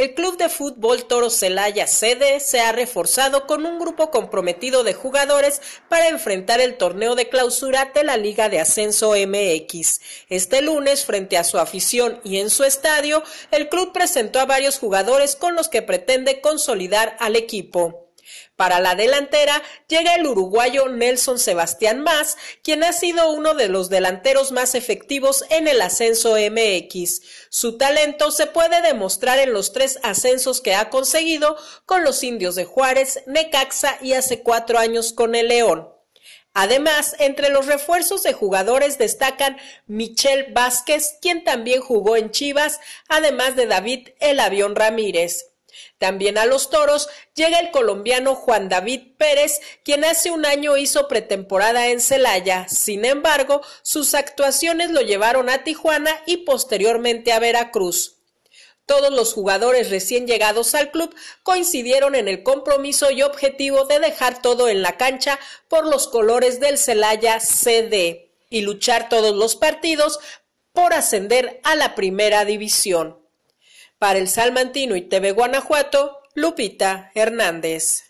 El Club de Fútbol Toro Celaya CD se ha reforzado con un grupo comprometido de jugadores para enfrentar el torneo de clausura de la Liga de Ascenso MX. Este lunes, frente a su afición y en su estadio, el club presentó a varios jugadores con los que pretende consolidar al equipo. Para la delantera llega el uruguayo Nelson Sebastián Más, quien ha sido uno de los delanteros más efectivos en el ascenso MX. Su talento se puede demostrar en los tres ascensos que ha conseguido con los indios de Juárez, Necaxa y hace cuatro años con el León. Además, entre los refuerzos de jugadores destacan Michel Vázquez, quien también jugó en Chivas, además de David El Avión Ramírez. También a los toros llega el colombiano Juan David Pérez, quien hace un año hizo pretemporada en Celaya. Sin embargo, sus actuaciones lo llevaron a Tijuana y posteriormente a Veracruz. Todos los jugadores recién llegados al club coincidieron en el compromiso y objetivo de dejar todo en la cancha por los colores del Celaya CD y luchar todos los partidos por ascender a la primera división. Para el Salmantino y TV Guanajuato, Lupita Hernández.